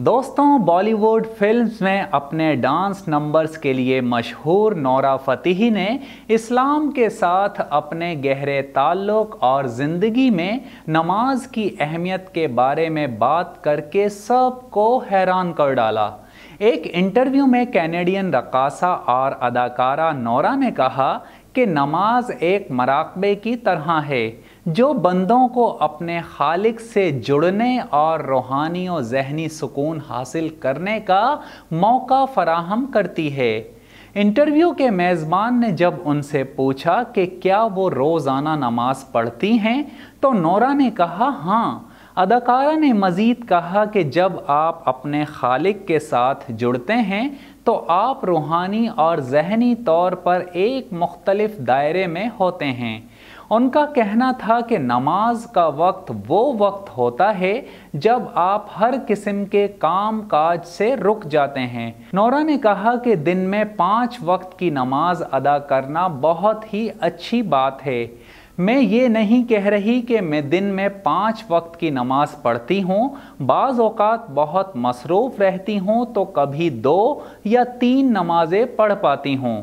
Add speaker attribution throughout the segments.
Speaker 1: दोस्तों बॉलीवुड फिल्म्स में अपने डांस नंबर्स के लिए मशहूर नौरा फतेही ने इस्लाम के साथ अपने गहरे ताल्लुक और ज़िंदगी में नमाज की अहमियत के बारे में बात करके सबको हैरान कर डाला एक इंटरव्यू में कैनेडियन रकासा और अदाकारा नौरा ने कहा कि नमाज एक मराकबे की तरह है जो बंदों को अपने खालिक से जुड़ने और रूहानी और जहनी सुकून हासिल करने का मौका फराहम करती है इंटरव्यू के मेज़बान ने जब उनसे पूछा कि क्या वो रोज़ाना नमाज पढ़ती हैं तो नौरा ने कहा हाँ अदाकारा ने मज़ीद कहा कि जब आप अपने खालिक के साथ जुड़ते हैं तो आप रूहानी और जहनी तौर पर एक मुख्तलिफ दायरे में होते हैं उनका कहना था कि नमाज का वक्त वो वक्त होता है जब आप हर किस्म के काम काज से रुक जाते हैं नौरा ने कहा कि दिन में पाँच वक्त की नमाज अदा करना बहुत ही अच्छी बात है मैं ये नहीं कह रही कि मैं दिन में पाँच वक्त की नमाज़ पढ़ती हूँ बाज़ अवत बहुत मसरूफ़ रहती हूँ तो कभी दो या तीन नमाज़ें पढ़ पाती हूँ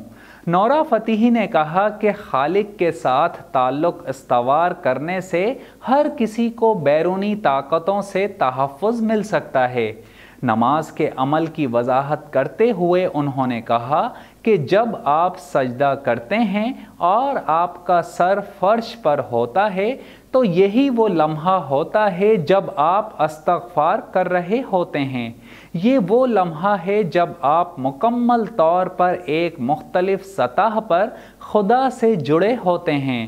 Speaker 1: नौरा फतीही ने कहा कि खालिक के साथ ताल्लुक़ इस्तवार करने से हर किसी को बैरूनी ताकतों से तहफ़ मिल सकता है नमाज के अमल की वजाहत करते हुए उन्होंने कहा कि जब आप सजदा करते हैं और आपका सर फर्श पर होता है तो यही वो लम्हा होता है जब आप अस्तगफार कर रहे होते हैं ये वो लम्हा है जब आप मुकम्मल तौर पर एक मुख्तलिफ सतह पर खुदा से जुड़े होते हैं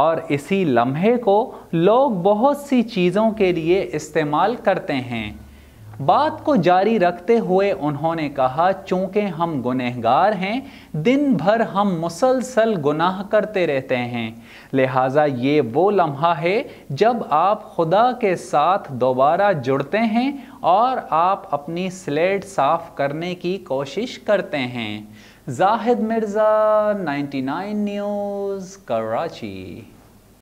Speaker 1: और इसी लम्हे को लोग बहुत सी चीज़ों के लिए इस्तेमाल करते हैं बात को जारी रखते हुए उन्होंने कहा चूंकि हम गुनहगार हैं दिन भर हम मुसलसल गुनाह करते रहते हैं लिहाजा ये वो लम्हा है जब आप खुदा के साथ दोबारा जुड़ते हैं और आप अपनी स्लेट साफ़ करने की कोशिश करते हैं जाहिद मिर्ज़ा 99 न्यूज़ कराची